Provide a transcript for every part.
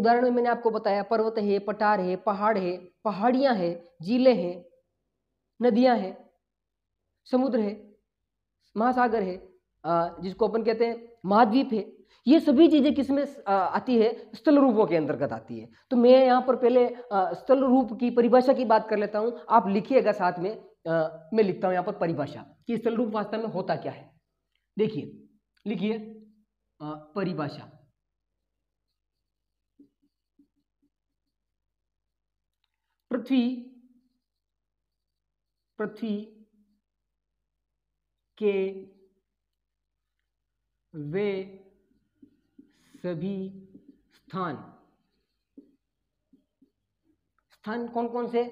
उदाहरण में मैंने आपको बताया पर्वत है पठार है पहाड़ है पहाड़ियां हैं जिले हैं नदियां हैं समुद्र है महासागर है जिसको अपन कहते हैं महाद्वीप है ये सभी चीज़ें किसमें आती है स्थल रूपों के अंतर्गत आती है तो मैं यहाँ पर पहले स्थल रूप की परिभाषा की बात कर लेता हूँ आप लिखिएगा साथ में आ, मैं लिखता हूँ यहाँ पर परिभाषा कि स्थल रूप वास्तव में होता क्या है देखिए लिखिए परिभाषा पृथ्वी पृथ्वी के वे सभी स्थान स्थान कौन कौन से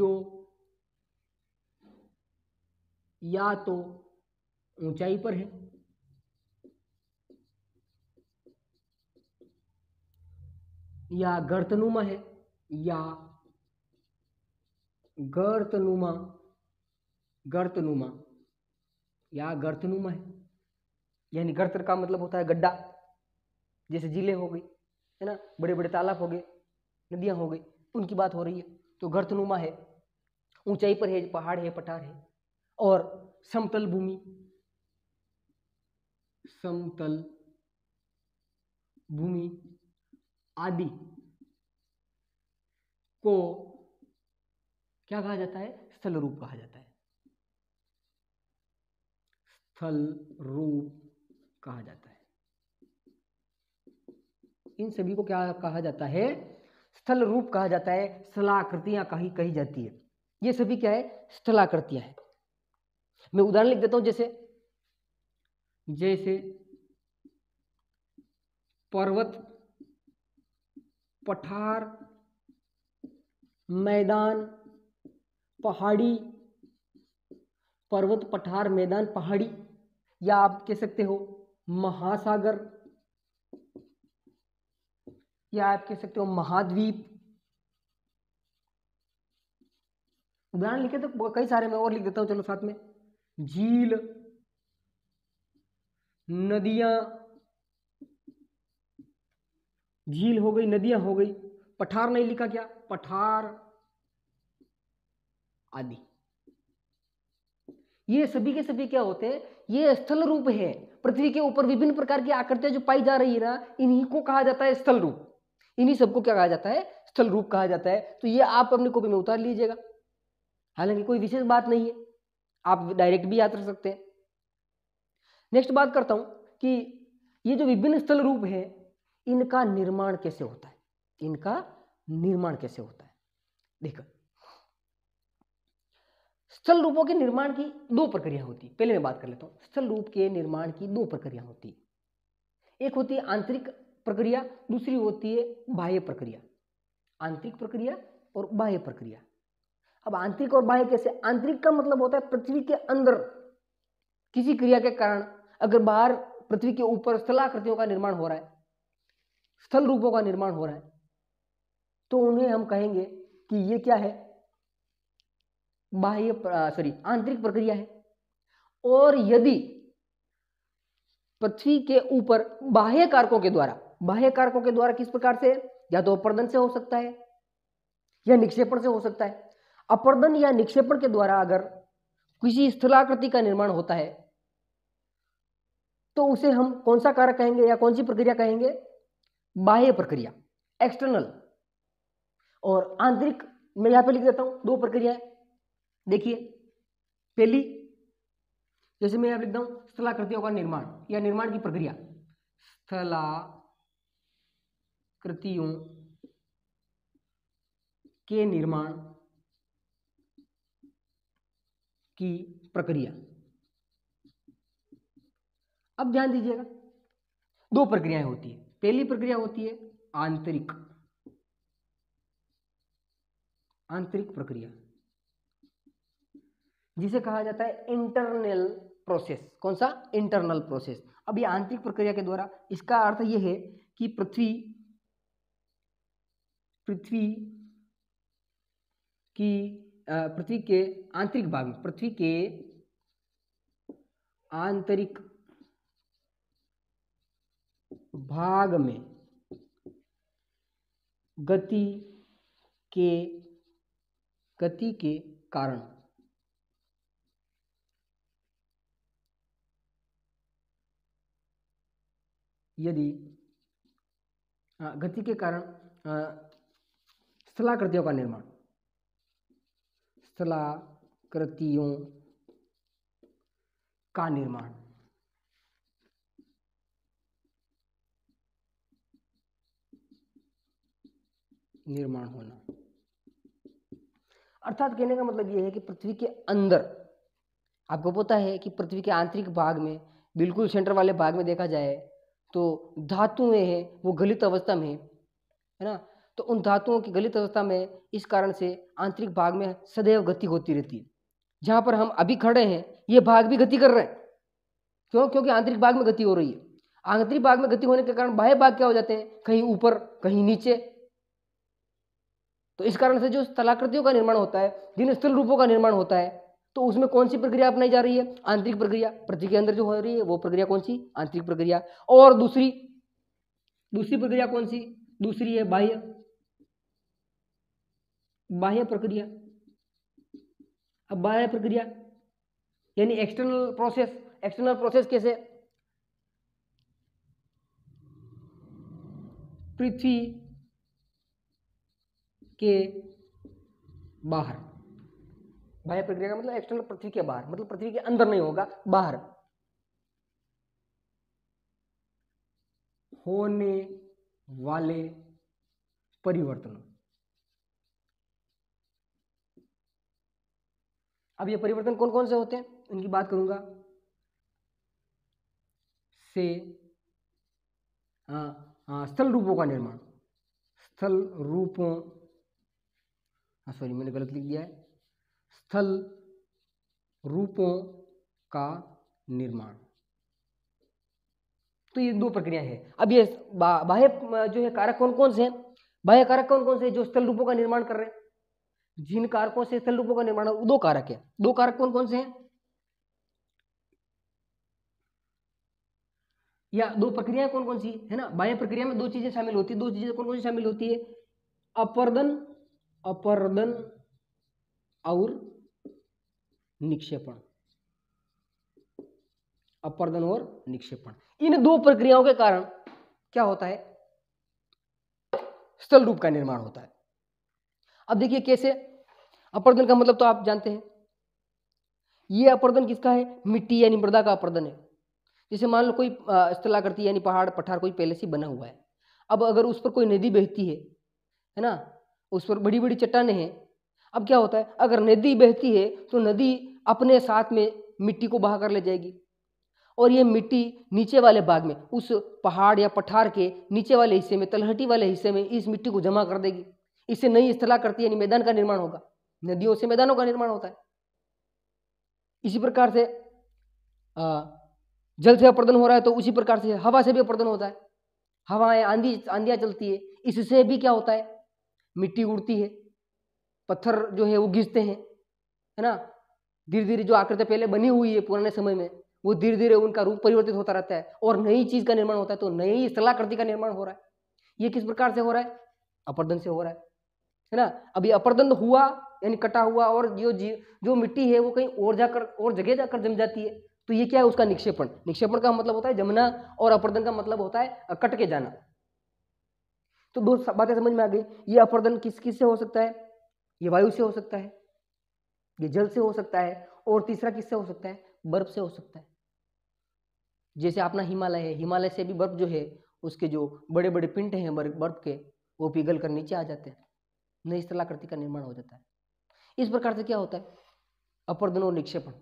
जो या तो ऊंचाई पर है या गर्तनुमा है या गर्तनुमा गर्तनुमा या गर्तनुमा है यानी गर्त का मतलब होता है गड्ढा जैसे जिले हो गई है ना बड़े बड़े तालाब हो गए नदियां हो गई तो उनकी बात हो रही है तो गर्तनुमा है ऊंचाई पर है पहाड़ है पठार है और समतल भूमि समतल भूमि आदि को क्या कहा जाता है स्थल रूप कहा जाता है स्थल रूप कहा जाता है इन सभी को क्या कहा जाता है स्थल रूप कहा जाता है स्थलाकृतियां कही कही जाती है ये सभी क्या है स्थलाकृतियां हैं मैं उदाहरण लिख देता हूं जैसे जैसे पर्वत पठार मैदान पहाड़ी पर्वत पठार मैदान पहाड़ी या आप कह सकते हो महासागर या आप कह सकते हो महाद्वीप उदाहरण लिखे तो कई सारे मैं और लिख देता हूं चलो साथ में झील नदियां झील हो गई नदियां हो गई पठार नहीं लिखा क्या पठार आदि ये सभी के सभी क्या होते हैं ये स्थल रूप है पृथ्वी के ऊपर विभिन्न प्रकार की आकृतियां जो पाई जा रही है ना इन्हीं को कहा जाता है स्थल रूप इन्हीं सबको क्या कहा जाता है स्थल रूप कहा जाता है तो ये आप अपने कॉपी में उतार लीजिएगा हालांकि कोई विशेष बात नहीं है आप डायरेक्ट भी याद रख सकते हैं नेक्स्ट बात करता हूं कि ये जो विभिन्न स्थल रूप है इनका निर्माण कैसे होता है इनका निर्माण कैसे होता है देखो स्थल रूपों के निर्माण की दो प्रक्रिया होती है पहले मैं बात कर लेता हूं स्थल रूप के निर्माण की दो प्रक्रिया होती है एक होती है आंतरिक प्रक्रिया दूसरी होती है बाह्य प्रक्रिया आंतरिक प्रक्रिया और बाह्य प्रक्रिया अब आंतरिक और बाह्य कैसे आंतरिक का मतलब होता है पृथ्वी के अंदर किसी क्रिया के कारण अगर बाहर पृथ्वी के ऊपर स्थलाकृतियों का निर्माण हो रहा है स्थल रूपों का निर्माण हो रहा है तो उन्हें हम कहेंगे कि ये क्या है बाह्य सॉरी आंतरिक प्रक्रिया है और यदि पृथ्वी के ऊपर बाह्य कारकों के द्वारा बाह्य कारकों के द्वारा किस प्रकार से या तो अपर्दन से हो सकता है या निक्षेपण से हो सकता है अपर्दन या निक्षेपण के द्वारा अगर किसी स्थलाकृति का निर्माण होता है तो उसे हम कौन सा कारक कहेंगे या कौन सी प्रक्रिया कहेंगे बाह्य प्रक्रिया एक्सटर्नल और आंतरिक मैं यहां पे लिख देता हूं दो प्रक्रियाएं देखिए पहली जैसे मैं यहां लिखता हूं स्थलाकृतियों का निर्माण या निर्माण की प्रक्रिया स्थला कृतियों के निर्माण की प्रक्रिया अब ध्यान दीजिएगा दो प्रक्रियाएं होती है पहली प्रक्रिया होती है आंतरिक आंतरिक प्रक्रिया जिसे कहा जाता है इंटरनल प्रोसेस कौन सा इंटरनल प्रोसेस अब ये आंतरिक प्रक्रिया के द्वारा इसका अर्थ यह है कि पृथ्वी पृथ्वी की पृथ्वी के आंतरिक भाग में पृथ्वी के आंतरिक भाग में गति के गति के कारण यदि गति के कारण स्थलाकृतियों का निर्माण स्थलाकृतियों का निर्माण निर्माण होना अर्थात कहने का मतलब यह है कि पृथ्वी के अंदर आपको पता है कि पृथ्वी के आंतरिक भाग में बिल्कुल सेंटर वाले भाग में देखा जाए तो धातुएं हैं वो गलित अवस्था में है ना तो उन धातुओं की गलित अवस्था में इस कारण से आंतरिक भाग में सदैव गति होती रहती है जहाँ पर हम अभी खड़े हैं ये भाग भी गति कर रहे हैं क्यों क्योंकि आंतरिक भाग में गति हो रही है आंतरिक भाग में गति होने के कारण बाह्य भाग क्या हो जाते हैं कहीं ऊपर कहीं नीचे तो इस कारण से जो स्थलाकृतियों का निर्माण होता है जिन स्थल रूपों का निर्माण होता है तो उसमें कौन सी प्रक्रिया अपनाई जा रही है आंतरिक प्रक्रिया पृथ्वी के अंदर जो हो रही है वो प्रक्रिया कौन सी आंतरिक प्रक्रिया और दूसरी दूसरी प्रक्रिया कौन सी दूसरी है बाह्य बाह्य प्रक्रिया अब बाह्य प्रक्रिया यानी एक्सटर्नल प्रोसेस एक्सटर्नल प्रोसेस कैसे पृथ्वी के बाहर बाह्य प्रक्रिया का मतलब एक्सटर्नल पृथ्वी के बाहर मतलब पृथ्वी के अंदर नहीं होगा बाहर होने वाले परिवर्तन अब ये परिवर्तन कौन कौन से होते हैं उनकी बात करूंगा से स्थल रूपों का निर्माण स्थल रूपों हाँ सॉरी मैंने गलत लिख दिया है स्थल रूपों का निर्माण तो ये दो प्रक्रिया है अब ये बाह्य जो है कारक कौन कौन से हैं बाह्य कारक कौन कौन से जो स्थल रूपों का निर्माण कर रहे हैं जिन कारकों से स्थल रूपों का निर्माण दो कारक है दो कारक कौन कौन से हैं या दो प्रक्रियाएं कौन कौन सी है ना बाह्य प्रक्रिया में दो चीजें शामिल होती है दो चीजें कौन कौन सी शामिल होती है अपर्दन अपरदन और निक्षेपण अपरदन और निक्षेपण इन दो प्रक्रियाओं के कारण क्या होता है स्थल रूप का निर्माण होता है अब देखिए कैसे अपरदन का मतलब तो आप जानते हैं यह अपरदन किसका है मिट्टी यानी मृदा का अपरदन है जैसे मान लो कोई स्थलाकृति यानी पहाड़ पठार कोई पहले से बना हुआ है अब अगर उस पर कोई नदी बहती है है ना उस पर बड़ी बड़ी चट्टानें हैं अब क्या होता है अगर नदी बहती है तो नदी अपने साथ में मिट्टी को बहा कर ले जाएगी और ये मिट्टी नीचे वाले भाग में उस पहाड़ या पठार के नीचे वाले हिस्से में तलहटी वाले हिस्से में इस मिट्टी को जमा कर देगी इससे नई स्थला करती यानी मैदान का निर्माण होगा नदियों से मैदानों का निर्माण होता है इसी प्रकार से जल से अपर्दन हो रहा है तो उसी प्रकार से हवा से भी अपर्दन होता है हवाएं आंधी आंधियाँ चलती है इससे भी क्या होता है मिट्टी उड़ती है पत्थर जो है वो घिसते हैं है ना धीरे धीरे जो आकृति पहले बनी हुई है पुराने समय में वो धीरे धीरे उनका रूप परिवर्तित होता रहता है और नई चीज़ का निर्माण होता है तो नई स्थलाकृति का निर्माण हो रहा है ये किस प्रकार से हो रहा है अपर्दन से हो रहा है है ना अभी अपर्दन हुआ यानी कटा हुआ और जो जो मिट्टी है वो कहीं और जाकर और जगह जाकर जम जाती है तो ये क्या है उसका निक्षेपण निक्षेपण का मतलब होता है जमना और अपर्दन का मतलब होता है कट के जाना तो दो बातें समझ में आ गई ये अपरदन किस किस से हो सकता है ये वायु से हो सकता है ये जल से हो सकता है और तीसरा किससे हो सकता है बर्फ से हो सकता है जैसे अपना हिमालय है हिमालय से भी बर्फ जो है उसके जो बड़े बड़े पिंट हैं बर्फ के वो पिघल कर नीचे आ जाते हैं नई स्थलाकृति का निर्माण हो जाता है इस प्रकार से क्या होता है अपर्दन और निक्षेपण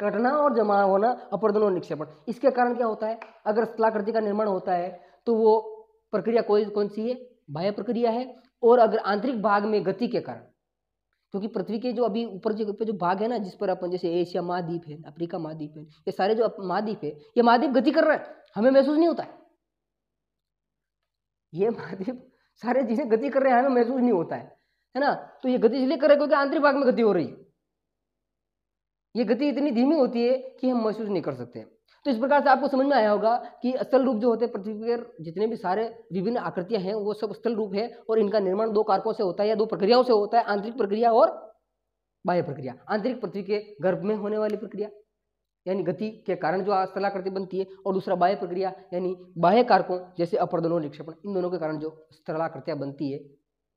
कटना और जमा होना अपर्दन और निक्षेपण इसके कारण क्या होता है अगर स्थलाकृति का निर्माण होता है तो वो प्रक्रिया कौन कौन सी है बाह्य प्रक्रिया है और अगर आंतरिक भाग में गति के कारण क्योंकि पृथ्वी के जो अभी ऊपर जो जो भाग है ना जिस पर अपन जैसे एशिया महाद्वीप है अफ्रीका महाद्वीप है ये सारे जो महाद्वीप है ये महाद्वीप गति कर रहे हैं हमें महसूस नहीं होता है ये महाद्वीप सारे जिसे गति कर रहे हैं हमें महसूस नहीं होता है है ना तो ये गति इसलिए कर रहे हैं क्योंकि आंतरिक भाग में गति हो रही है ये गति इतनी धीमी होती है कि हम महसूस नहीं कर सकते हैं तो इस प्रकार से आपको समझ में आया होगा कि स्थल रूप जो होते हैं पृथ्वी के जितने भी सारे विभिन्न आकृतियां हैं वो सब स्थल रूप है और इनका निर्माण दो कारकों से होता है या दो प्रक्रियाओं से होता है आंतरिक प्रक्रिया और बाह्य प्रक्रिया आंतरिक पृथ्वी के गर्भ में होने वाली प्रक्रिया यानी गति के कारण जो स्थलाकृति बनती है और दूसरा बाह्य प्रक्रिया यानी बाह्य कारकों जैसे अपर्दन और निक्षेपण इन दोनों के कारण जो स्थलाकृतियाँ बनती है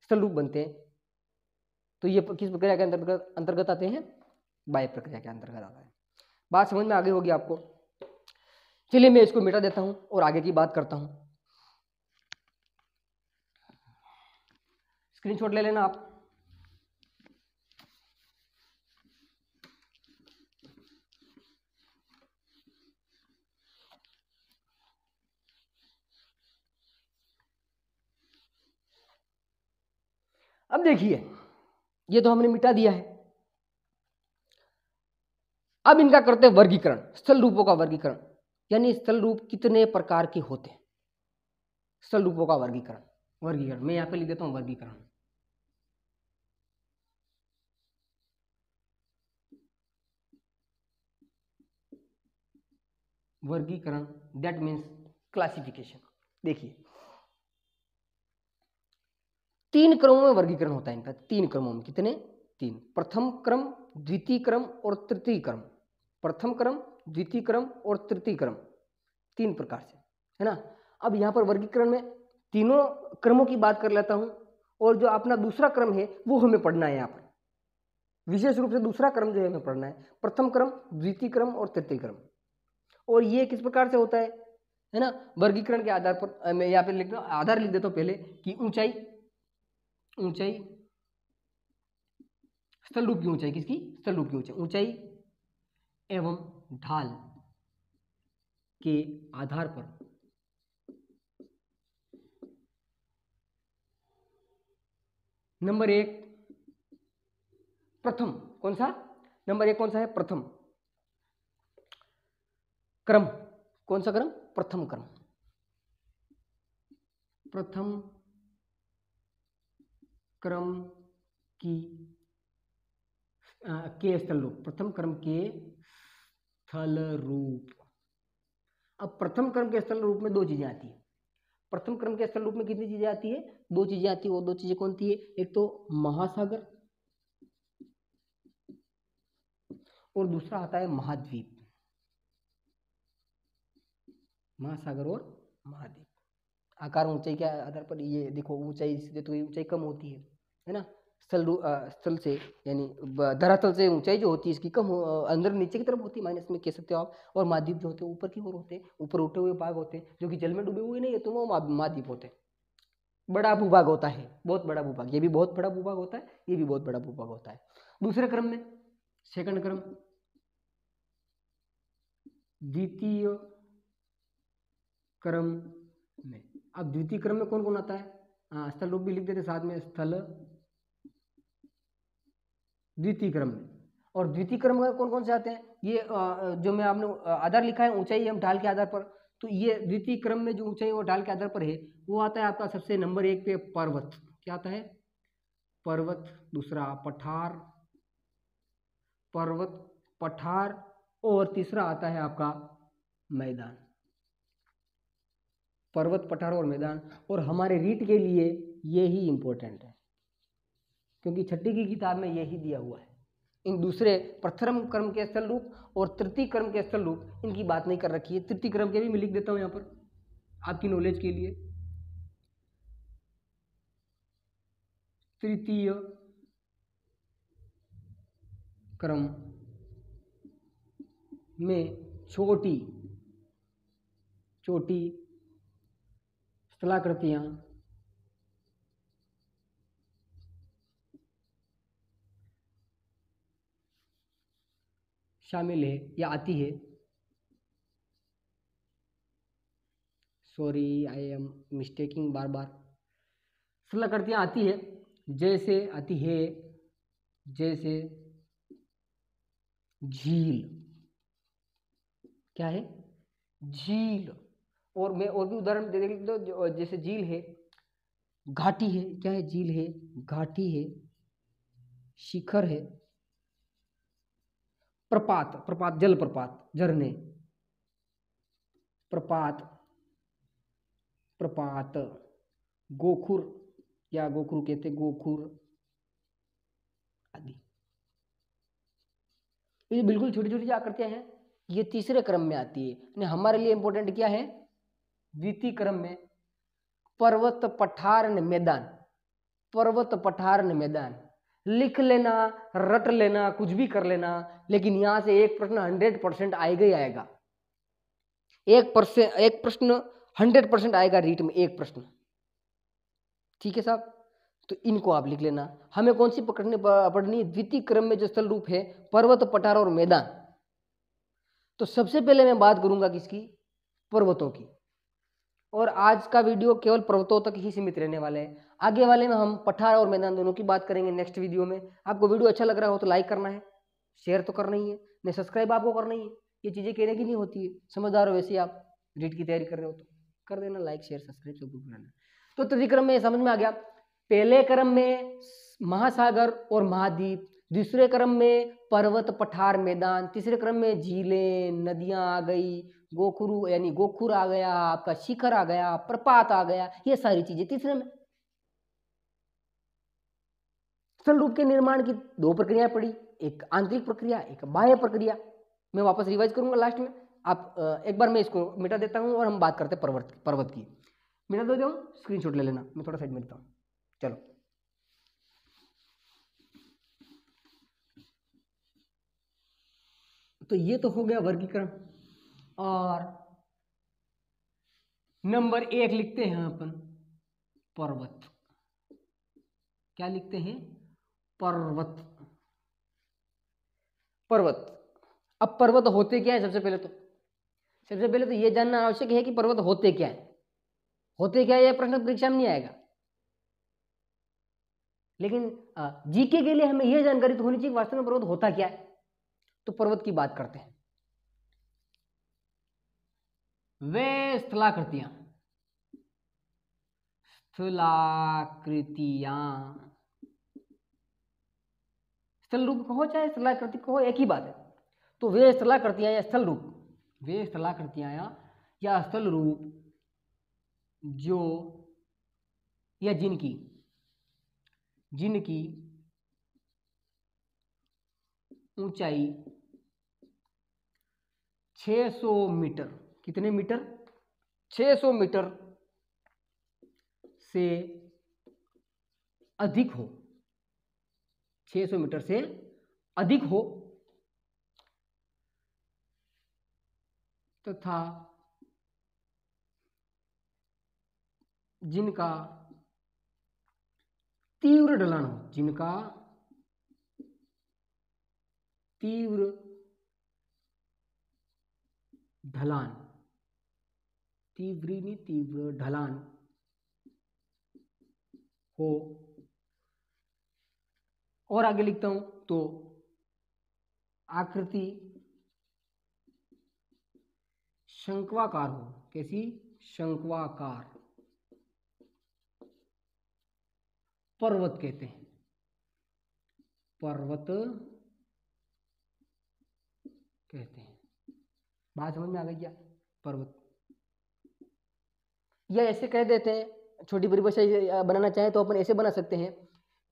स्थल रूप बनते हैं तो ये किस प्रक्रिया के अंतर्गत अंतर्गत आते हैं बाह्य प्रक्रिया के अंतर्गत आता है बात समझ में आगे होगी आपको चलिए मैं इसको मिटा देता हूं और आगे की बात करता हूं स्क्रीनशॉट ले लेना आप अब देखिए ये तो हमने मिटा दिया है अब इनका करते हैं वर्गीकरण स्थल रूपों का वर्गीकरण यानी स्थल रूप कितने प्रकार के होते हैं स्थल रूपों का वर्गीकरण वर्गीकरण मैं यहाँ पे लिख देता हूँ वर्गीकरण वर्गीकरण दैट मीन्स क्लासिफिकेशन देखिए तीन क्रमों में वर्गीकरण होता है इनका तीन क्रमों में कितने तीन प्रथम क्रम द्वितीय क्रम और तृतीय क्रम प्रथम क्रम द्वितीय क्रम और तृतीय क्रम तीन प्रकार से है ना अब यहाँ पर वर्गीकरण में तीनों क्रमों की बात कर लेता हूँ और जो अपना दूसरा क्रम है वो हमें पढ़ना है यहाँ पर विशेष रूप से दूसरा क्रम जो है हमें पढ़ना है प्रथम क्रम द्वितीय क्रम और तृतीय क्रम और ये किस प्रकार से होता है है ना वर्गीकरण के आधार पर मैं यहाँ पर लिख आधार लिख देता हूँ पहले कि ऊंचाई ऊंचाई स्थल रूप की ऊंचाई किसकी स्थल रूप की ऊंचाई ऊंचाई एवं ढाल के आधार पर नंबर एक प्रथम कौन सा नंबर एक कौन सा है प्रथम क्रम कौन सा क्रम प्रथम क्रम प्रथम क्रम की आ, के स्थल रूप प्रथम क्रम के स्थल रूप अब प्रथम क्रम के स्थल रूप में दो चीज़ें आती है प्रथम क्रम के स्थल रूप में कितनी चीज़ें आती है दो चीज़ें आती है वो दो चीज़ें कौन थी एक तो महासागर और दूसरा आता है महाद्वीप महासागर और महाद्वीप आकार ऊंचाई के आधार पर ये देखो ऊंचाई तो ऊंचाई कम होती है है ना स्थल स्थल से यानी धरातल से ऊंचाई जो होती है इसकी कम हो, अंदर नीचे की तरफ होती है माइनस में कह सकते हो आप और महाद्वीप जो होते हैं ऊपर की ओर होते हैं ऊपर उठे हुए भाग होते हैं जो कि जल में डूबे हुए नहीं है तो वो महाद्वीप होते हैं बड़ा भूभाग होता है बहुत बड़ा भूभाग ये भी बहुत बड़ा भूभाग होता है ये भी बहुत बड़ा भूभाग होता है दूसरे क्रम में सेकंड क्रम द्वितीय क्रम में अब द्वितीय क्रम में कौन कौन आता है हाँ, स्थल रूप भी लिख देते साथ में स्थल द्वितीय क्रम में और द्वितीय क्रम कौन कौन से आते हैं ये जो मैं आपने आधार लिखा है ऊंचाई हम ढाल के आधार पर तो ये द्वितीय क्रम में जो ऊंचाई वो ढाल के आधार पर है वो आता है आपका सबसे नंबर एक पे पर्वत क्या आता है पर्वत दूसरा पठार पर्वत पठार और तीसरा आता है आपका मैदान पर्वत पठार और मैदान और हमारे रीट के लिए ये ही इम्पोर्टेंट है क्योंकि छठी की किताब में यही दिया हुआ है इन दूसरे प्रथम कर्म के स्थल रूप और तृतीय कर्म के स्थल रूप इनकी बात नहीं कर रखी है तृतीय कर्म के भी मैं लिख देता हूँ यहाँ पर आपकी नॉलेज के लिए तृतीय क्रम में छोटी छोटी स्थलाकृतियाँ शामिल है या आती है सॉरी आई एम मिस्टेकिंग बार बार सोलह करतियाँ आती है जैसे आती है जैसे झील क्या है झील और मैं और भी उदाहरण दे देख तो जैसे झील है घाटी है क्या है झील है घाटी है शिखर है प्रपात प्रपात जल प्रपात झरने प्रपात प्रपात गोखुर या गोखुर कहते गोखुर आदि ये बिल्कुल छोटी छोटी आकृतियां हैं ये तीसरे क्रम में आती है यानी हमारे लिए इंपॉर्टेंट क्या है द्वितीय क्रम में पर्वत पठारन मैदान पर्वत पठारन मैदान लिख लेना रट लेना कुछ भी कर लेना लेकिन यहां से एक प्रश्न हंड्रेड परसेंट आएगा ही आएगा एक परसेंट एक प्रश्न हंड्रेड परसेंट आएगा रीट में एक प्रश्न ठीक है साहब तो इनको आप लिख लेना हमें कौन सी पकड़ने पढ़नी द्वितीय क्रम में जो स्थल रूप है पर्वत पठार और मैदान तो सबसे पहले मैं बात करूंगा किसकी पर्वतों की और आज का वीडियो केवल पर्वतों तक ही सीमित रहने वाला है आगे वाले में हम पठार और मैदान दोनों की बात करेंगे नेक्स्ट वीडियो में आपको वीडियो अच्छा लग रहा हो तो लाइक करना है शेयर तो करना ही है नहीं सब्सक्राइब आपको करना ही है ये चीज़ें कहने की नहीं होती है समझदार हो वैसे आप रीट की तैयारी कर रहे हो तो कर देना लाइक शेयर सब्सक्राइब सब कुछ बनाना तो त्रिक्रम में समझ में आ गया पहले क्रम में महासागर और महाद्वीप दूसरे क्रम में पर्वत पठार मैदान तीसरे क्रम में झीलें नदियां आ गई गोखुरु यानी गोखुर आ गया आपका शिखर आ गया प्रपात आ गया ये सारी चीजें तीसरे में स्थल रूप के निर्माण की दो प्रक्रियाएं पड़ी एक आंतरिक प्रक्रिया एक बाह्य प्रक्रिया मैं वापस रिवाइज करूंगा लास्ट में आप एक बार मैं इसको मिटा देता हूं और हम बात करते हैं पर्वत पर्वत की मिटा दो जाऊँ स्क्रीन ले लेना मैं थोड़ा साइड मिलता हूँ चलो तो ये तो हो गया वर्गीकरण और नंबर एक लिखते हैं अपन पर्वत क्या लिखते हैं पर्वत पर्वत अब पर्वत होते क्या है सबसे पहले तो सबसे पहले तो ये जानना आवश्यक है कि पर्वत होते क्या है होते क्या है यह प्रश्न परीक्षा में नहीं आएगा लेकिन जीके के लिए हमें यह जानकारी तो होनी चाहिए वास्तव में पर्वत होता क्या है तो पर्वत की बात करते हैं वे स्थलाकृतियां स्थलाकृतियां स्थल रूप कहो चाहे स्थलाकृति कहो एक ही बात है तो वे स्थलाकृतियां या स्थल रूप वे स्थलाकृतियां या स्थल रूप जो या जिनकी जिनकी ऊंचाई 600 मीटर कितने मीटर 600 मीटर से अधिक हो 600 मीटर से अधिक हो तथा तो जिनका तीव्र ढलान हो जिनका तीव्र ढलान तीव्रीनी तीव्र ढलान हो और आगे लिखता हूं तो आकृति शंक्वाकार हो कैसी शंक्वाकार पर्वत कहते हैं पर्वत कहते हैं बात समझ में आ गई क्या पर्वत या ऐसे कह देते हैं छोटी परिभाषा बनाना चाहें तो अपन ऐसे बना सकते हैं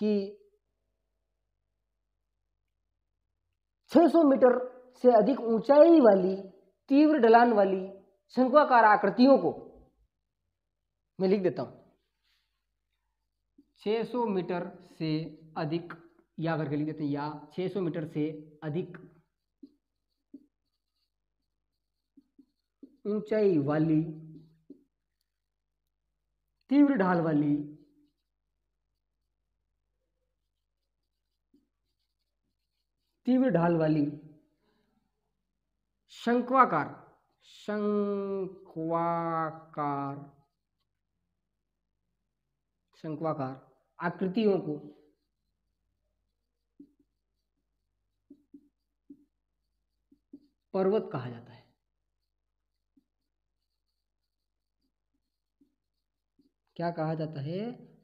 कि 600 मीटर से अधिक ऊंचाई वाली तीव्र ढलान वाली शंकुआकार आकृतियों को मैं लिख देता हूं 600 मीटर से अधिक या करके लिख देते हैं या 600 मीटर से अधिक ऊंचाई वाली तीव्र ढाल वाली तीव्र ढाल वाली शंक्वाकार शंक्वाकार शंक्वाकार आकृतियों को पर्वत कहा जाता है क्या कहा जाता है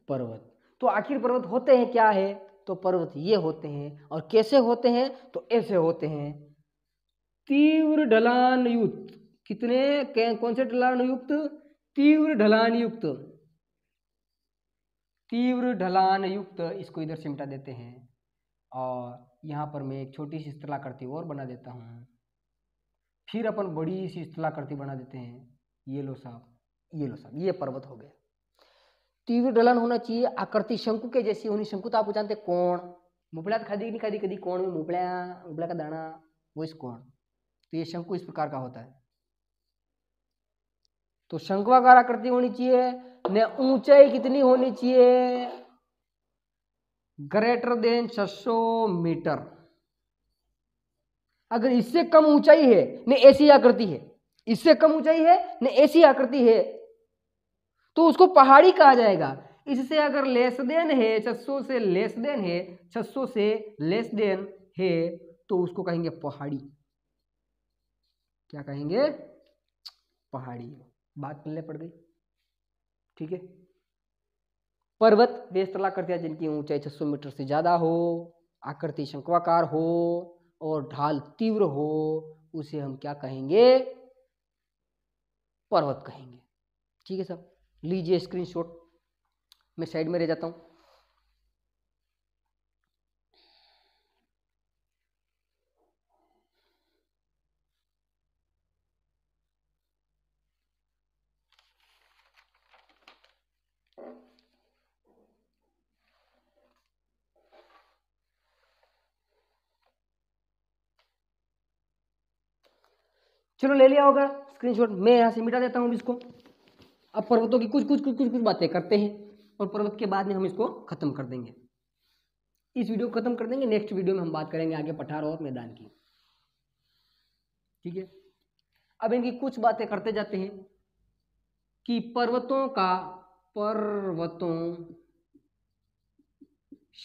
पर्वत तो आखिर पर्वत होते हैं क्या है तो पर्वत ये होते हैं और कैसे होते हैं तो ऐसे होते हैं तीव्र ढलान युक्त कितने कौन से ढलान युक्त तीव्र ढलान युक्त तीव्र ढलान युक्त इसको इधर सिमटा देते हैं और यहाँ पर मैं एक छोटी सी स्थलाकृति और बना देता हूँ फिर अपन बड़ी सी स्थलाकृति बना देते हैं ये लो साहब ये लो साहब ये पर्वत हो गया तीव्र ढलन होना चाहिए आकृति शंकु के जैसी होनी शंकु तो आप जानते कौन मुबला तो खादी नहीं खादी कदी कौन में मुबला मुबला का दाना वो इस कौन तो ये शंकु इस प्रकार का होता है तो शंकुआकार आकृति होनी चाहिए ने ऊंचाई कितनी होनी चाहिए ग्रेटर देन 600 मीटर अगर इससे कम ऊंचाई है ने ऐसी आकृति है इससे कम ऊंचाई है ने ऐसी आकृति है तो उसको पहाड़ी कहा जाएगा इससे अगर लेस देन है छसो से लेस देन है छसो से लेस देन है तो उसको कहेंगे पहाड़ी क्या कहेंगे पहाड़ी बात मिलने पड़ गई ठीक है पर्वत बेस्तला स्थला करते जिनकी ऊंचाई 600 मीटर से ज़्यादा हो आकृति शंक्वाकार हो और ढाल तीव्र हो उसे हम क्या कहेंगे पर्वत कहेंगे ठीक है सर लीजिए स्क्रीनशॉट मैं साइड में रह जाता हूँ चलो ले लिया होगा स्क्रीनशॉट मैं यहां से मिटा देता हूं इसको अब पर्वतों की कुछ कुछ कुछ कुछ कुछ बातें करते हैं और पर्वत के बाद में हम इसको ख़त्म कर देंगे इस वीडियो को ख़त्म कर देंगे नेक्स्ट वीडियो में हम बात करेंगे आगे पठार और मैदान की ठीक है अब इनकी कुछ बातें करते जाते हैं कि पर्वतों का पर्वतों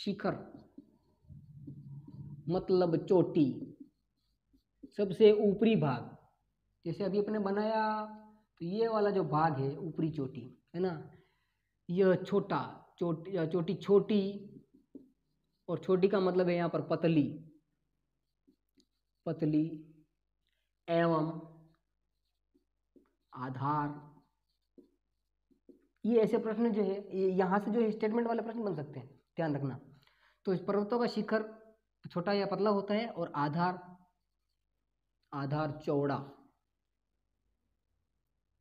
शिखर मतलब चोटी सबसे ऊपरी भाग जैसे अभी अपने बनाया तो ये वाला जो भाग है ऊपरी चोटी है ना यह छोटा चोट चोटी छोटी और छोटी का मतलब है यहाँ पर पतली पतली एवं आधार ये ऐसे प्रश्न जो है यहाँ से जो स्टेटमेंट वाले प्रश्न बन सकते हैं ध्यान रखना तो इस पर्वतों का शिखर छोटा या पतला होता है और आधार आधार चौड़ा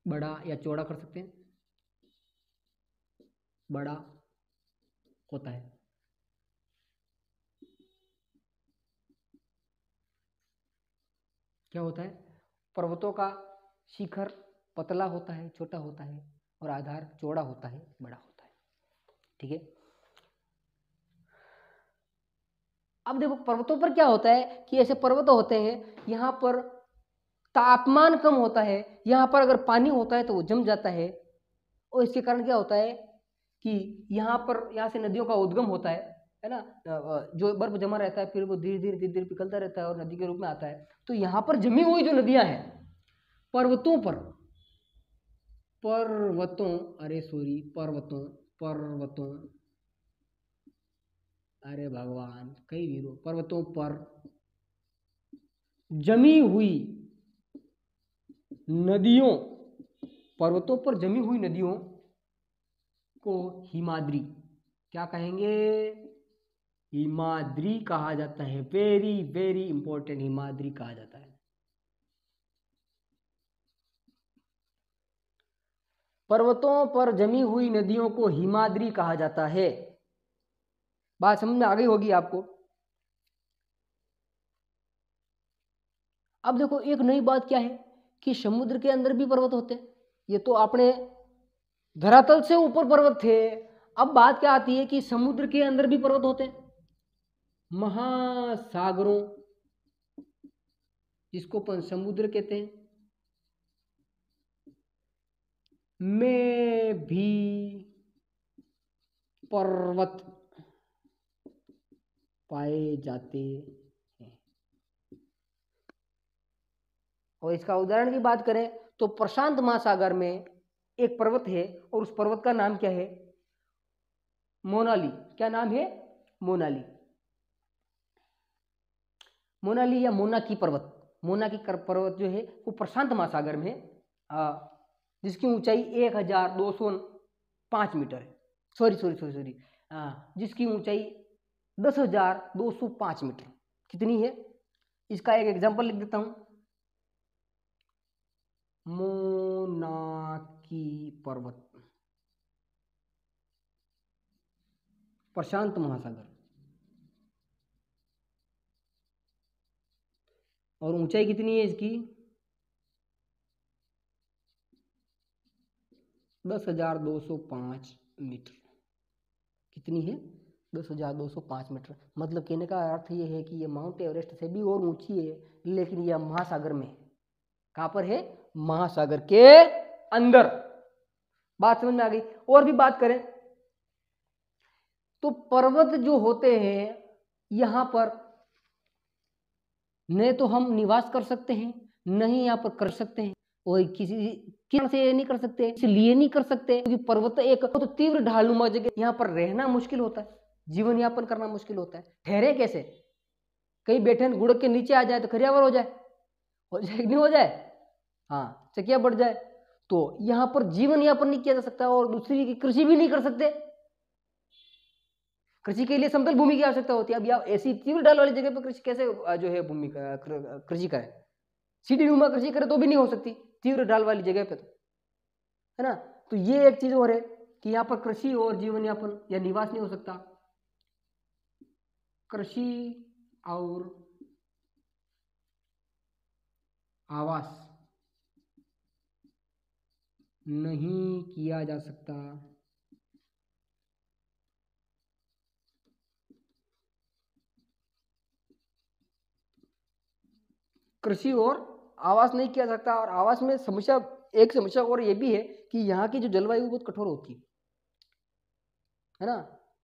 बड़ा या चौड़ा कर सकते हैं बड़ा होता है क्या होता है पर्वतों का शिखर पतला होता है छोटा होता है और आधार चौड़ा होता है बड़ा होता है ठीक है अब देखो पर्वतों पर क्या होता है कि ऐसे पर्वत होते हैं यहाँ पर तापमान कम होता है यहाँ पर अगर पानी होता है तो वो जम जाता है और इसके कारण क्या होता है कि यहाँ पर यहाँ से नदियों का उद्गम होता है है ना जो बर्फ जमा रहता है फिर वो धीरे धीरे धीरे धीरे पिघलता रहता है और नदी के रूप में आता है तो यहाँ पर जमी हुई जो नदियाँ हैं पर्वतों पर पर्वतों अरे सॉरी पर्वतों पर्वतों अरे भगवान कई वीरों पर्वतों पर जमी हुई नदियों पर्वतों पर जमी हुई नदियों को हिमाद्री क्या कहेंगे हिमाद्री कहा जाता है वेरी वेरी इंपॉर्टेंट हिमाद्री कहा जाता है पर्वतों पर जमी हुई नदियों को हिमाद्री कहा जाता है बात समझ में आ गई होगी आपको अब देखो एक नई बात क्या है कि समुद्र के अंदर भी पर्वत होते ये तो अपने धरातल से ऊपर पर्वत थे अब बात क्या आती है कि समुद्र के अंदर भी पर्वत होते महासागरों जिसको अपन समुद्र कहते हैं में भी पर्वत पाए जाते और इसका उदाहरण की बात करें तो प्रशांत महासागर में एक पर्वत है और उस पर्वत का नाम क्या है मोनाली क्या नाम है मोनाली मोनाली या मोना की पर्वत मोना की पर्वत जो है वो प्रशांत महासागर में है जिसकी ऊंचाई एक हजार दो सौ पांच मीटर है सॉरी सॉरी सॉरी सॉरी जिसकी ऊंचाई दस हजार दो सौ पांच मीटर कितनी है इसका एक एग्जाम्पल लिख देता हूँ मोनाकी पर्वत प्रशांत महासागर और ऊंचाई कितनी है इसकी दस हजार दो सौ पांच मीटर कितनी है दस हजार दो सौ पांच मीटर मतलब कहने का अर्थ यह है कि ये माउंट एवरेस्ट से भी और ऊंची है लेकिन यह महासागर में कहां पर है महासागर के अंदर बात समझ में आ गई और भी बात करें तो पर्वत जो होते हैं यहां पर न तो हम निवास कर सकते हैं नहीं यहां पर कर सकते हैं और किसी किरण से नहीं कर सकते इसलिए नहीं कर सकते क्योंकि पर्वत एक तो तीव्र ढालू जगह यहाँ पर रहना मुश्किल होता है जीवन यापन करना मुश्किल होता है ठहरे कैसे कहीं बैठे गुड़ के नीचे आ जाए तो खरियावर हो जाए हो जाए नहीं हो जाए हाँ से क्या बढ़ जाए तो यहां पर जीवन यापन नहीं किया जा सकता और दूसरी की कृषि भी नहीं कर सकते कृषि के लिए समतल भूमि की आवश्यकता होती है अब आप ऐसी तीव्र डाल वाली जगह पर कृषि कैसे जो है भूमि कृषि करें सीढ़ी नुमा कृषि करे तो भी नहीं हो सकती तीव्र डाल वाली जगह पर तो है ना तो ये एक चीज और है कि यहाँ पर कृषि और जीवन यापन या निवास नहीं हो सकता कृषि और आवास नहीं किया जा सकता कृषि और आवास नहीं किया सकता और आवास में समस्या एक समस्या और ये भी है कि यहाँ की जो जलवायु बहुत कठोर होती है है ना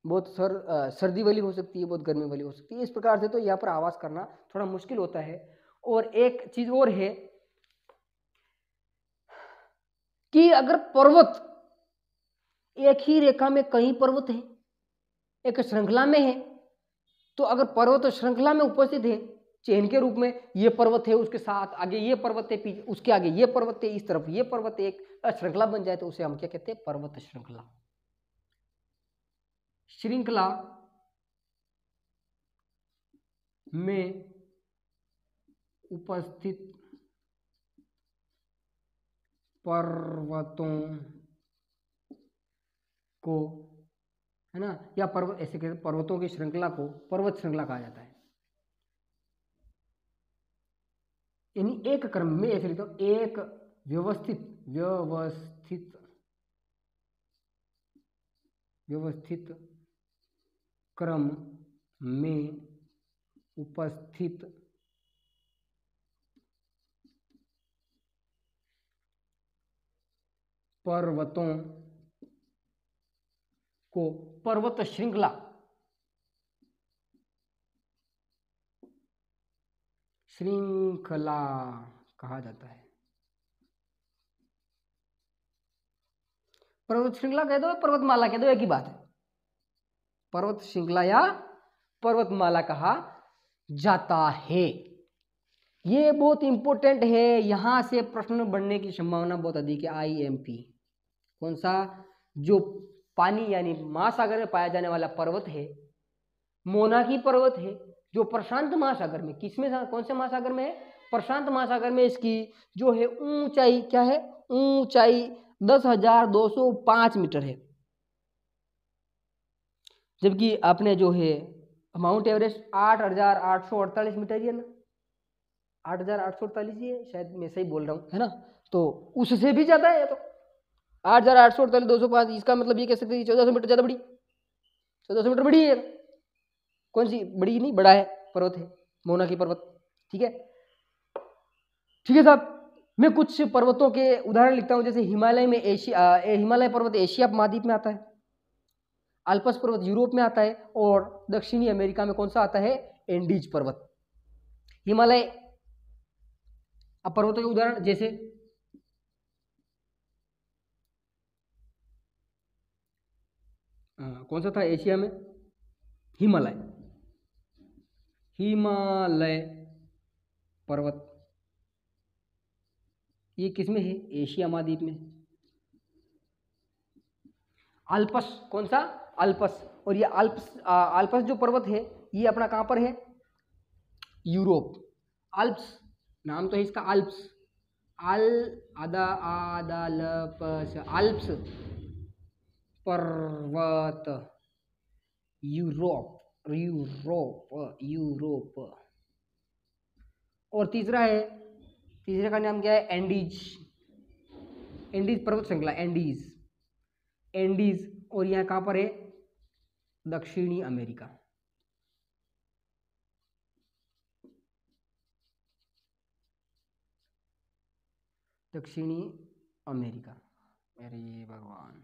बहुत सर सर्दी वाली हो सकती है बहुत गर्मी वाली हो सकती है इस प्रकार से तो यहाँ पर आवास करना थोड़ा मुश्किल होता है और एक चीज़ और है कि अगर पर्वत एक ही रेखा में कई पर्वत है एक श्रृंखला में है तो अगर पर्वत श्रृंखला में उपस्थित है चेन के रूप में ये पर्वत है उसके साथ आगे ये पर्वत है पीछे उसके आगे ये पर्वत है इस तरफ ये पर्वत एक श्रृंखला बन जाए तो उसे हम क्या कहते हैं पर्वत श्रृंखला श्रृंखला में उपस्थित पर्वतों को है ना या पर्वत ऐसे कहते पर्वतों की श्रृंखला को पर्वत श्रृंखला कहा जाता है यानी एक क्रम में ऐसे लिखता तो एक व्यवस्थित व्यवस्थित व्यवस्थित क्रम में उपस्थित पर्वतों को पर्वत श्रृंखला श्रृंखला कहा जाता है पर्वत श्रृंखला कह दो पर्वतमाला कह दो एक ही बात है पर्वत श्रृंखला या पर्वतमाला कहा जाता है ये बहुत इंपॉर्टेंट है यहां से प्रश्न बढ़ने की संभावना बहुत अधिक है आई एम पी कौन सा जो पानी यानी महासागर में पाया जाने वाला पर्वत है मोनाकी पर्वत है जो प्रशांत महासागर में किसमें कौन से महासागर में है प्रशांत महासागर में इसकी जो है ऊंचाई क्या है ऊंचाई दस हजार दो सौ पांच मीटर है जबकि आपने जो है माउंट एवरेस्ट आठ हजार आठ सौ अड़तालीस मीटर ही है ना आठ हजार आठ सौ अड़तालीस ही है शायद मैं सही बोल रहा हूँ है ना तो उससे भी ज़्यादा है तो आठ हज़ार आठ सौ अड़तालीस दो सौ पाँच इसका मतलब ये कह सकते हैं चौदह सौ मीटर ज़्यादा बड़ी चौदह सौ मीटर बड़ी है कौन सी बड़ी नहीं बड़ा है पर्वत है मोना की पर्वत ठीक है ठीक है साहब मैं कुछ पर्वतों के उदाहरण लिखता हूँ जैसे हिमालय में एशिया हिमालय पर्वत एशिया महाद्वीप में आता है अल्पस पर्वत यूरोप में आता है और दक्षिणी अमेरिका में कौन सा आता है एंडीज पर्वत हिमालय अब पर्वतों के उदाहरण जैसे हाँ, कौन सा था एशिया में हिमालय हिमालय पर्वत ये किस में है एशिया महाद्वीप में अल्पस कौन सा अल्पस और ये अल्पस अल्पस जो पर्वत है ये अपना कहाँ पर है यूरोप अल्प्स नाम तो है इसका अल्प्स अल आदा आदा लपस अल्प्स पर्वत यूरोप यूरोप यूरोप और तीसरा है तीसरे का नाम क्या है एंडीज एंडीज पर्वत श्रृंखला एंडीज एंडीज और यह कहाँ पर है दक्षिणी अमेरिका दक्षिणी अमेरिका अरे भगवान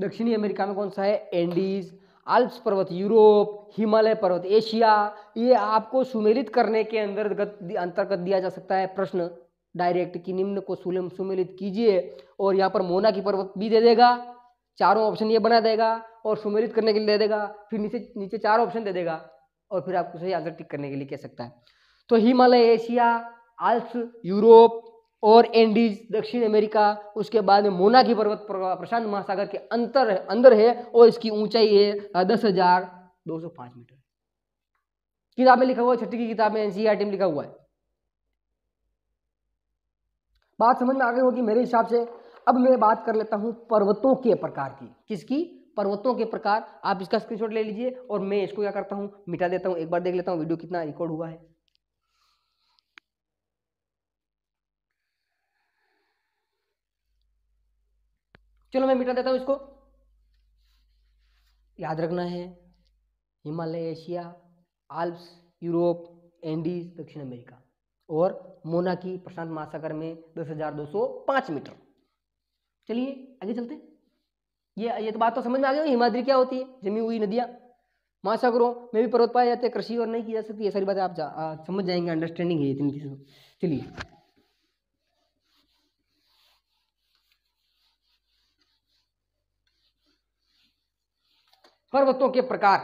दक्षिणी अमेरिका में कौन सा है एंडीज अल्प्स पर्वत यूरोप हिमालय पर्वत एशिया ये आपको सुमेलित करने के अंदर अंतर्गत दिया जा सकता है प्रश्न डायरेक्ट कि निम्न को सुमेलित कीजिए और यहाँ पर मोना की पर्वत भी दे देगा चारों ऑप्शन ये बना देगा और सुमेलित करने के लिए दे देगा फिर नीचे नीचे चार ऑप्शन दे देगा और फिर आपको सही आंसर टिक करने के लिए कह सकता है तो हिमालय एशिया अल्प्स यूरोप और एंडीज दक्षिण अमेरिका उसके बाद में मोना की पर्वत प्रशांत महासागर के अंतर अंदर है और इसकी ऊंचाई है दस हजार दो सौ पांच मीटर किताब में लिखा हुआ है छठी की किताब में एनसीआर में लिखा हुआ है बात समझ में आ गई होगी मेरे हिसाब से अब मैं बात कर लेता हूं पर्वतों के प्रकार की किसकी पर्वतों के प्रकार आप इसका स्क्रीनशॉट ले लीजिए और मैं इसको क्या करता हूं मिटा देता हूं एक बार देख लेता हूं वीडियो कितना रिकॉर्ड हुआ है चलो मैं मिटा देता हूँ इसको याद रखना है Himalaya Asia Alps Europe Andes दक्षिण अमेरिका और मोना की प्रशांत महासागर में दस हजार दो सौ मीटर चलिए आगे चलते ये ये तो बात तो समझ में आ गई हिमाद्री क्या होती है जमी हुई नदियाँ महासागरों में भी पर्वत पाए जाते हैं कृषि और नहीं की जा सकती ये सारी बातें आप जा, आ, समझ जाएंगे अंडरस्टैंडिंग है इतनी चीज़ों चलिए पर्वतों के प्रकार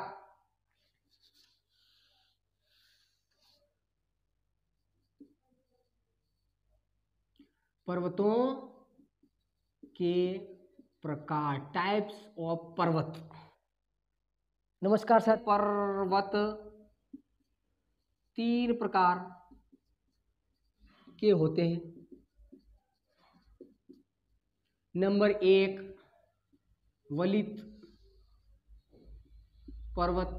पर्वतों के प्रकार टाइप्स ऑफ पर्वत नमस्कार सर पर्वत तीन प्रकार के होते हैं नंबर एक वलित पर्वत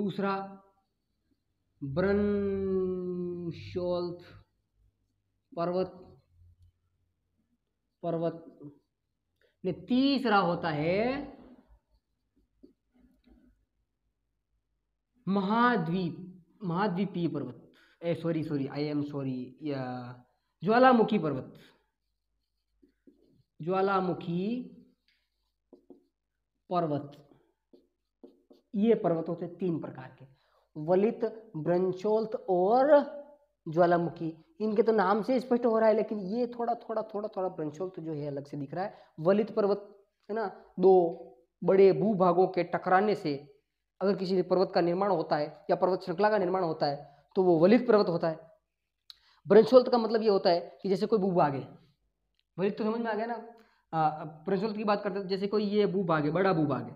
दूसरा ब्रंशोल पर्वत पर्वत ने तीसरा होता है महाद्वीप महाद्वीपीय पर्वत ए sorry sorry I am sorry या ज्वालामुखी पर्वत ज्वालामुखी पर्वत ये पर्वत होते तीन प्रकार के वलित ब्रंचोल्त और ज्वालामुखी इनके तो नाम से स्पष्ट हो रहा है लेकिन ये थोड़ा थोड़ा थोड़ा थोड़ा ब्रंचोल्त जो है अलग से दिख रहा है वलित पर्वत है ना दो बड़े भूभागों के टकराने से अगर किसी पर्वत का निर्माण होता है या पर्वत श्रृंखला का निर्माण होता है तो वो वलित पर्वत होता है ब्रंशोल्त का मतलब ये होता है कि जैसे कोई भूभाग है वलित तो समझ में आ गया ना प्रेशर की बात करते हैं जैसे कोई ये भूभाग है बड़ा भूभाग है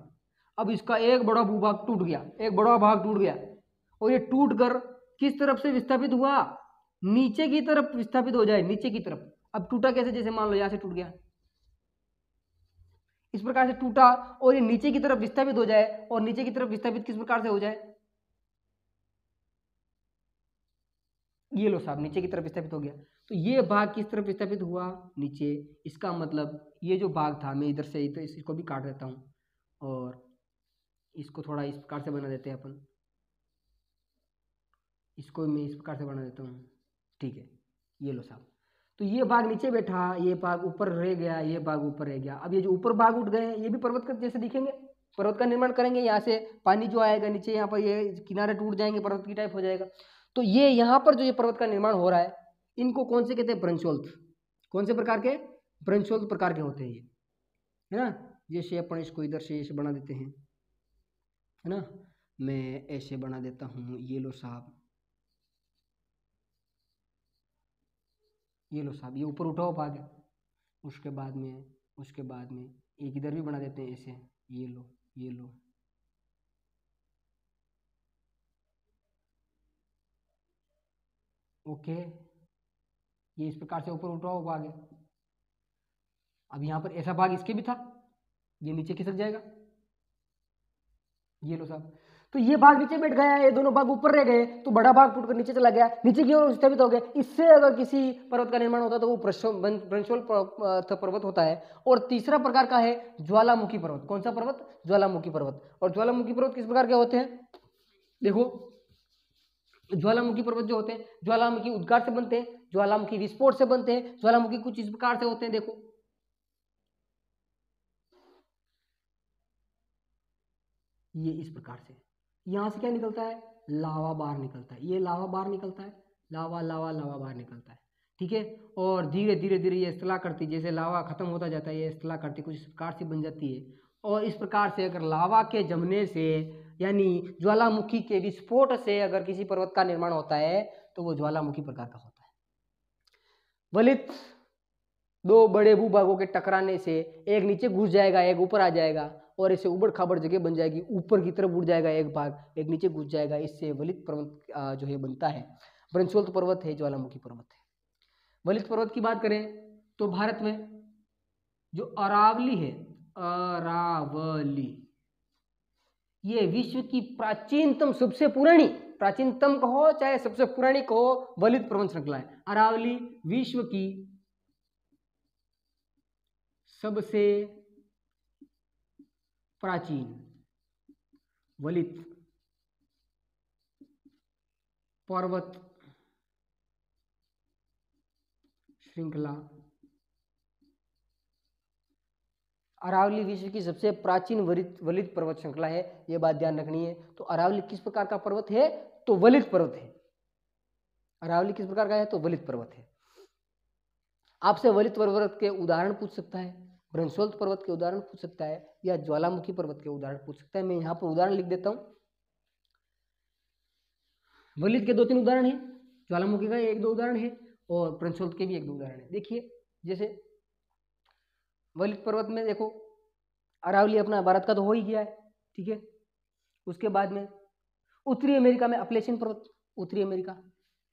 अब इसका एक बड़ा भूभाग टूट गया एक बड़ा भाग टूट गया और ये टूट कर किस तरफ से विस्थापित हुआ नीचे की तरफ विस्थापित हो जाए नीचे की तरफ अब टूटा कैसे जैसे मान लो यहाँ से टूट गया इस प्रकार से टूटा और ये नीचे की तरफ विस्थापित हो जाए और नीचे की तरफ विस्थापित किस प्रकार से हो जाए ये लो साहब नीचे की तरफ स्थापित हो गया तो ये भाग किस तरफ स्थापित हुआ नीचे इसका मतलब ये जो भाग था मैं इधर से ही तो इसको भी काट देता हूँ और इसको थोड़ा इस प्रकार से बना देते हैं अपन इसको मैं इस प्रकार से बना देता हूँ ठीक है ये लो साहब तो ये भाग नीचे बैठा ये भाग ऊपर रह गया ये भाग ऊपर रह गया अब ये जो ऊपर भाग उठ गए ये भी पर्वत जैसे दिखेंगे पर्वत का निर्माण करेंगे यहाँ से पानी जो आएगा नीचे यहाँ पर ये किनारे टूट जाएंगे पर्वत की टाइप हो जाएगा तो ये यहाँ पर जो ये पर्वत का निर्माण हो रहा है इनको कौन से कहते हैं ब्रंशोल्थ कौन से प्रकार के ब्रंशोल्थ प्रकार के होते हैं ये है ना जैसे अपन इसको इधर से ऐसे बना देते हैं है ना मैं ऐसे बना देता हूँ ये लो साहब ये लो साहब ये ऊपर उठाओ भाग उसके बाद में उसके बाद में एक इधर भी बना देते हैं ऐसे ये लो ये लो ओके ये इस प्रकार से ऊपर उठा हुआ भाग है अब यहाँ पर ऐसा भाग इसके भी था ये नीचे खिसक जाएगा ये लो साहब तो ये भाग नीचे बैठ गया ये दोनों भाग ऊपर रह गए तो बड़ा भाग टूटकर नीचे चला गया नीचे की ओर स्थापित हो गया इससे अगर किसी पर्वत का निर्माण होता है तो वो भ्रंशोल पर्वत होता है और तीसरा प्रकार का है ज्वालामुखी पर्वत कौन सा पर्वत ज्वालामुखी पर्वत और ज्वालामुखी पर्वत किस प्रकार के होते हैं देखो ज्वालामुखी पर्वत जो होते हैं ज्वालामुखी उद्गार से बनते हैं ज्वालामुखी विस्फोट से बनते हैं ज्वालामुखी कुछ इस प्रकार से होते हैं देखो ये इस प्रकार से यहां से क्या निकलता है लावा बार निकलता है ये लावा बार निकलता है लावा लावा लावा बार निकलता है ठीक है और धीरे धीरे धीरे ये असला करती जैसे लावा खत्म होता जाता है ये असला करती कुछ इस प्रकार से बन जाती है और इस प्रकार से अगर लावा के जमने से यानी ज्वालामुखी के विस्फोट से अगर किसी पर्वत का निर्माण होता है तो वो ज्वालामुखी प्रकार का होता है वलित दो बड़े भूभागों के टकराने से एक नीचे घुस जाएगा एक ऊपर आ जाएगा और इसे उबड़ खाबड़ जगह बन जाएगी ऊपर की तरफ उड़ जाएगा एक भाग एक नीचे घुस जाएगा इससे वलित पर्वत जो है बनता है ब्रंशोल्त पर्वत है ज्वालामुखी पर्वत है वलित पर्वत की बात करें तो भारत में जो अरावली है अरावली ये विश्व की प्राचीनतम सबसे पुरानी प्राचीनतम कहो चाहे सबसे पुरानी कहो वलित प्रवंश श्रृंखला है अरावली विश्व की सबसे प्राचीन वलित पर्वत श्रृंखला अरावली विश्व की सबसे प्राचीन वलित वलित पर्वत श्रृंखला है यह बात ध्यान रखनी है तो अरावली किस प्रकार का पर्वत है तो वलित पर्वत है अरावली किस प्रकार का है तो वलित पर्वत है आपसे वलित पर्वत के उदाहरण पूछ सकता है भ्रंशोल्त पर्वत के उदाहरण पूछ सकता है या ज्वालामुखी पर्वत के उदाहरण पूछ सकता है मैं यहाँ पर उदाहरण लिख देता हूं वलित के दो तीन उदाहरण है ज्वालामुखी का एक दो उदाहरण है और भ्रंशोल्त के भी एक दो उदाहरण है देखिए जैसे वलित पर्वत में देखो अरावली अपना भारत का तो हो ही गया है ठीक है उसके बाद में उत्तरी अमेरिका में अपलेशन पर्वत उत्तरी अमेरिका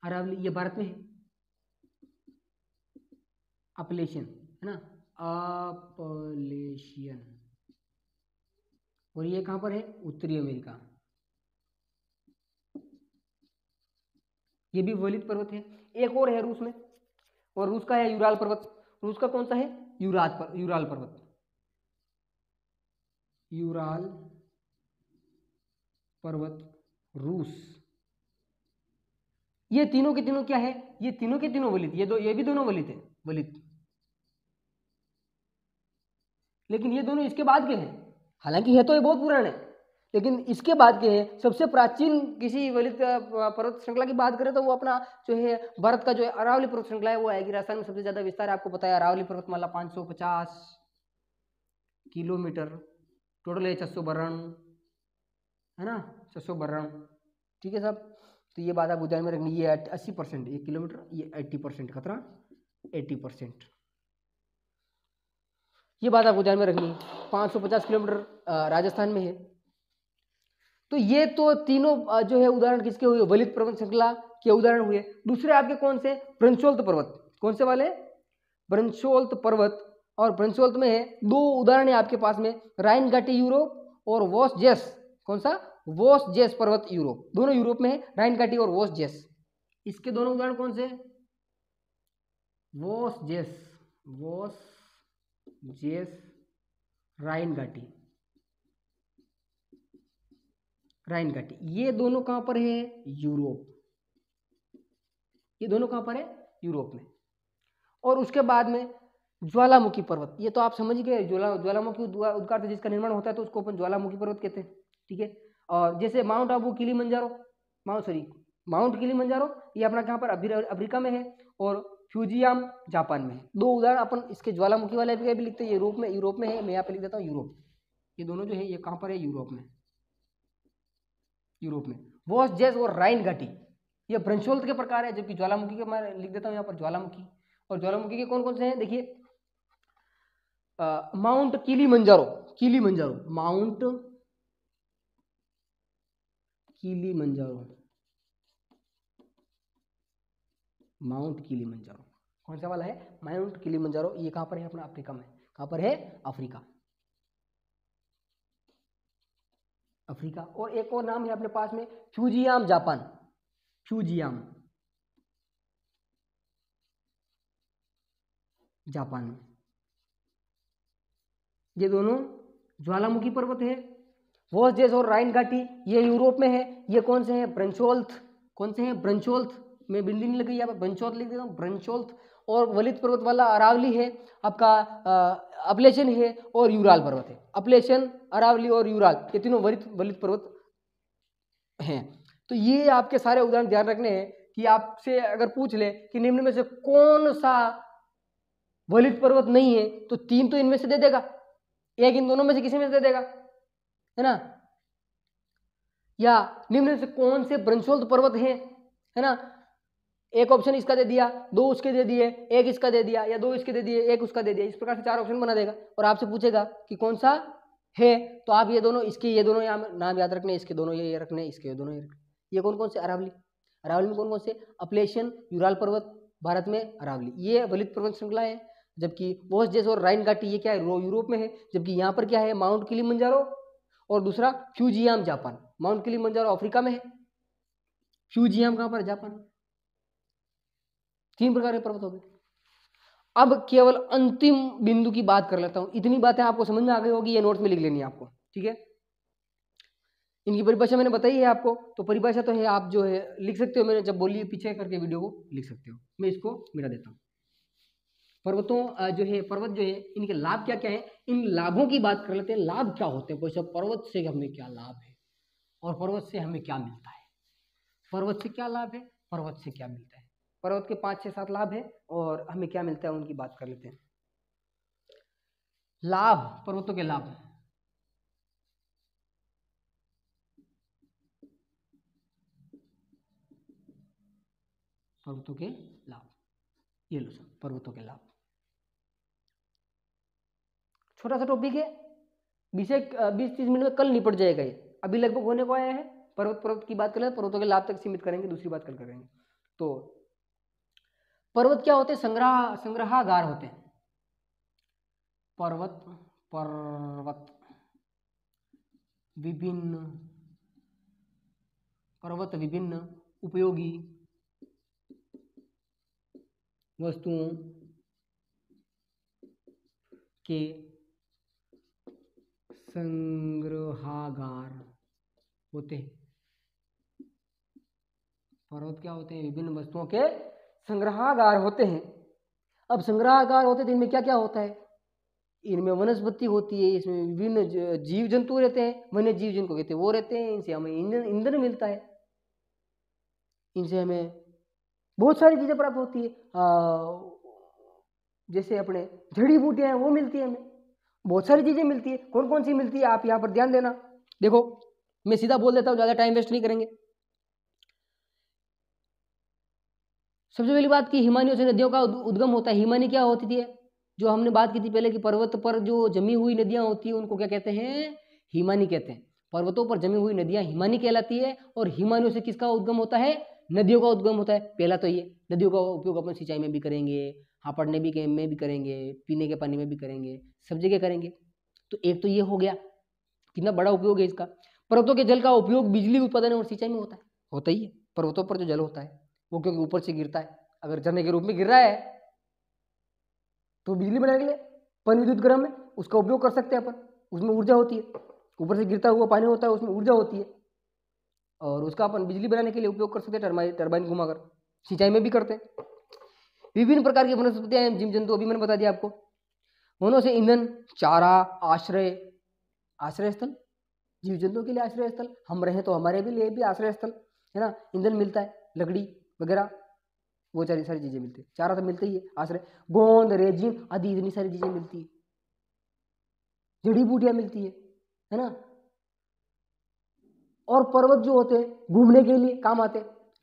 अरावली ये भारत में है अपलेशन है ना अपलेशियन और ये कहां पर है उत्तरी अमेरिका ये भी वलित पर्वत है एक और है रूस में और रूस का है यूराल पर्वत रूस का कौन सा है यूराज पर यूराल पर्वत यूराल पर्वत रूस ये तीनों के तीनों क्या है ये तीनों के तीनों वलित ये दो ये भी दोनों वलित है वलित लेकिन ये दोनों इसके बाद के हैं हालांकि है तो ये बहुत पुराने लेकिन इसके बाद के सबसे प्राचीन किसी वलित पर्वत श्रृंखला की बात करें तो वो अपना जो है भारत का जो है अरावली पर्वत श्रृंखला है वो आएगी राजस्थान में सबसे ज़्यादा विस्तार है आपको पता है अरावली पर्वतमाला 550 किलोमीटर टोटल है छसो बरण है ना छसो बरण ठीक है साहब तो ये बात आप उद्यान में रखनी ये अस्सी परसेंट ये किलोमीटर ये एट्टी परसेंट खतरा एट्टी परसेंट ये बात आपको ध्यान में रखनी सौ पचास किलोमीटर राजस्थान में है तो ये तो तीनों जो है उदाहरण किसके हुए वलित पर्वत श्रृंखला के उदाहरण हुए दूसरे आपके कौन से प्रंशोल्त पर्वत कौन से वाले प्रंशोल्त पर्वत और प्रंशोल्त में है दो उदाहरण है आपके पास में राइन घाटी यूरोप और वॉस जेस कौन सा वॉस जेस पर्वत यूरोप दोनों यूरोप में है राइन घाटी और वॉस जेस इसके दोनों उदाहरण कौन से वॉस जेस वॉस जेस राइन घाटी राइन घाटी ये दोनों कहाँ पर है यूरोप ये दोनों कहाँ पर है यूरोप में और उसके बाद में ज्वालामुखी पर्वत ये तो आप समझ गए ज्वाला ज्वालामुखी उद्घार जिसका निर्माण होता है तो उसको अपन ज्वालामुखी पर्वत कहते हैं ठीक है और जैसे माउंट आबू किली मंजारो माउंट सॉरी माउंट किली मंजारो ये अपना कहाँ पर अफ्रीका में है और फ्यूजियाम जापान में है दो उदाहरण अपन इसके ज्वालामुखी वाले भी लिखते हैं यूरोप में यूरोप में है मैं यहाँ पे लिख देता हूँ यूरोप ये दोनों जो है ये कहाँ पर है यूरोप में यूरोप में वॉस जैज और राइन घाटी ये भ्रंशोल के प्रकार है जबकि ज्वालामुखी के मैं लिख देता हूँ यहाँ पर ज्वालामुखी और ज्वालामुखी के कौन कौन से हैं देखिए माउंट कीली मंजारो कीली मंजारो माउंट कीली मंजारो माउंट कीली मंजारो कौन सा वाला है माउंट कीली मंजारो ये कहाँ पर है अपना अफ्रीका में कहाँ पर है अफ्रीका अफ्रीका और एक और नाम है अपने पास में फ्यूजियाम जापान फ्यूजियाम जापान ये दोनों ज्वालामुखी पर्वत है वोसजेस और राइन घाटी ये यूरोप में है ये कौन से हैं ब्रंचोल्थ कौन से हैं ब्रंचोल्थ में बिंदी नहीं लग गई यहाँ पर ब्रंचोल्थ लिख देता हूँ ब्रंचोल्थ और वलित पर्वत वाला अरावली है आपका अपलेचन है और यूराल पर्वत है अपलेचन अरावली और यूराल ये तीनों वलित वलित पर्वत हैं तो ये आपके सारे उदाहरण ध्यान रखने हैं कि आपसे अगर पूछ ले कि निम्न में से कौन सा वलित पर्वत नहीं है तो तीन तो इनमें से दे देगा एक इन दोनों में से किसी में से दे देगा है ना या निम्न से कौन से ब्रंशोल्द पर्वत हैं है ना एक ऑप्शन इसका दे दिया दो उसके दे दिए एक इसका दे दिया या दो इसके दे दिए एक उसका दे दिया इस प्रकार से चार ऑप्शन बना देगा और आपसे पूछेगा कि कौन सा है तो आप ये दोनों इसके ये दोनों यहाँ नाम याद रखने इसके दोनों ये ये रखने इसके ये दोनों ये रखने ये कौन कौन से अरावली अरावली में कौन कौन से अपलेशन यूराल पर्वत भारत में अरावली ये वलित पर्वत श्रृंखला है जबकि बोस जैसे और राइन घाटी ये क्या है यूरोप में है जबकि यहाँ पर क्या है माउंट किली मंजारो और दूसरा फ्यूजियाम जापान माउंट किली मंजारो अफ्रीका में है फ्यूजियाम कहाँ पर जापान तीन प्रकार के पर्वत हो गए अब केवल अंतिम बिंदु की बात कर लेता हूं इतनी बातें आपको समझ में आ गई होगी ये नोट्स में लिख लेनी है आपको ठीक है इनकी परिभाषा मैंने बताई है आपको तो परिभाषा तो है आप जो है लिख सकते हो मैंने जब बोली पीछे करके वीडियो को लिख सकते हो मैं इसको मिटा देता हूँ पर्वतों जो है पर्वत जो है इनके लाभ क्या क्या है इन लाभों की बात कर लेते हैं लाभ क्या होते हैं कोई पर्वत से हमें क्या लाभ है और पर्वत से हमें क्या मिलता है पर्वत से क्या लाभ है पर्वत से क्या मिलता है पर्वत के पाँच छः सात लाभ हैं और हमें क्या मिलता है उनकी बात कर लेते हैं लाभ पर्वतों के लाभ पर्वतों के लाभ ये लो सर पर्वतों के लाभ छोटा सा टॉपिक है बीस एक बीस तीस मिनट में कल निपट जाएगा ये अभी लगभग होने को आया है पर्वत पर्वत की बात करें पर्वतों के लाभ तक सीमित करेंगे दूसरी बात कल करेंगे तो पर्वत क्या होते हैं संग्रह संग्रहागार होते हैं पर्वत पर्वत विभिन्न पर्वत विभिन्न उपयोगी वस्तुओं के संग्रहागार होते हैं पर्वत क्या होते हैं विभिन्न वस्तुओं के संग्रहागार होते हैं अब संग्रहागार होते हैं तो इनमें क्या क्या होता है इनमें वनस्पति होती है इसमें विभिन्न जीव जंतु रहते हैं वन्य जीव जिनको कहते हैं वो रहते हैं इनसे हमें ईंधन ईंधन मिलता है इनसे हमें बहुत सारी चीज़ें प्राप्त होती है आ, जैसे अपने जड़ी बूटियाँ हैं वो मिलती है हमें बहुत सारी चीज़ें मिलती है कौन कौन सी मिलती है आप यहाँ पर ध्यान देना देखो मैं सीधा बोल देता हूँ ज़्यादा टाइम वेस्ट नहीं करेंगे सबसे पहली बात की हिमानी से नदियों का उद्गम होता है हिमानी क्या होती थी जो हमने बात की थी पहले कि पर्वत पर जो जमी हुई नदियाँ होती हैं उनको क्या कहते हैं हिमानी कहते हैं पर्वतों पर जमी हुई नदियाँ हिमानी कहलाती है और हिमानियों से किसका उद्गम होता है नदियों का उद्गम होता है पहला तो ये नदियों का उपयोग अपन सिंचाई में भी करेंगे हापड़ने भी में भी करेंगे पीने के पानी में भी करेंगे सब जगह करेंगे तो एक तो ये हो गया कितना बड़ा उपयोग है इसका पर्वतों के जल का उपयोग बिजली उत्पादन और सिंचाई में होता है होता ही है पर्वतों पर जो जल होता है वो क्योंकि ऊपर से गिरता है अगर झरने के रूप में गिर रहा है तो बिजली बनाने के लिए पन विद्युत गर्म है उसका उपयोग कर सकते हैं अपन उसमें ऊर्जा होती है ऊपर से गिरता हुआ पानी होता है उसमें ऊर्जा होती है और उसका अपन बिजली बनाने के लिए उपयोग कर सकते हैं टर्बाइन घुमाकर सिंचाई में भी करते हैं विभिन्न प्रकार की वनस्पतियां हैं जीव जंतु अभी मैंने बता दिया आपको वनों से ईंधन चारा आश्रय आश्रय स्थल जीव जंतुओं के लिए आश्रय स्थल हम रहे तो हमारे भी लिए भी आश्रय स्थल है ना ईंधन मिलता है लकड़ी वगैरह वो सारी सारी चीज़ें मिलती है चारा तो मिलते ही है आश्रय गोंद रेजिन आदि इतनी सारी चीज़ें मिलती है जड़ी बूटियाँ मिलती है है ना और पर्वत जो होते हैं घूमने के लिए काम आते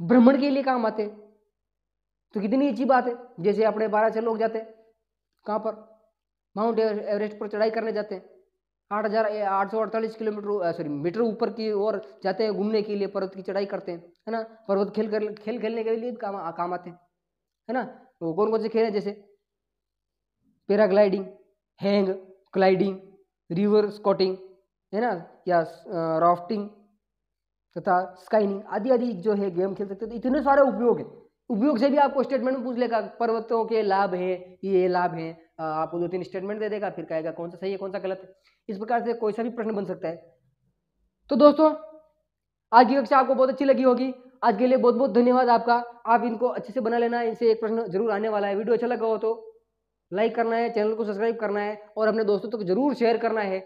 भ्रमण के लिए काम आते तो कितनी अच्छी बात है जैसे अपने बारह से लोग जाते हैं कहाँ पर माउंट एवरेस्ट पर चढ़ाई करने जाते हैं आठ हज़ार आठ सौ अड़तालीस किलोमीटर सॉरी मीटर ऊपर की ओर जाते हैं घूमने के लिए पर्वत की चढ़ाई करते हैं है ना पर्वत खेल कर खेल खेलने के लिए काम काम आते हैं है ना वो कौन कौन से खेल हैं जैसे paragliding hang gliding river scouting है ना या राफ्टिंग तथा स्काइनिंग आदि आदि जो है गेम खेल सकते तो इतने सारे उपयोग हैं उपयोग से भी आपको स्टेटमेंट में पूछ लेगा पर्वतों के लाभ है ये लाभ है आपको दो तीन स्टेटमेंट दे देगा फिर कहेगा कौन सा सही है कौन सा गलत है इस प्रकार से कोई सा भी प्रश्न बन सकता है तो दोस्तों आज की कक्षा आपको बहुत अच्छी लगी होगी आज के लिए बहुत बहुत धन्यवाद आपका आप इनको अच्छे से बना लेना इनसे एक प्रश्न जरूर आने वाला है वीडियो अच्छा लगा हो तो लाइक करना है चैनल को सब्सक्राइब करना है और अपने दोस्तों तक तो जरूर शेयर करना है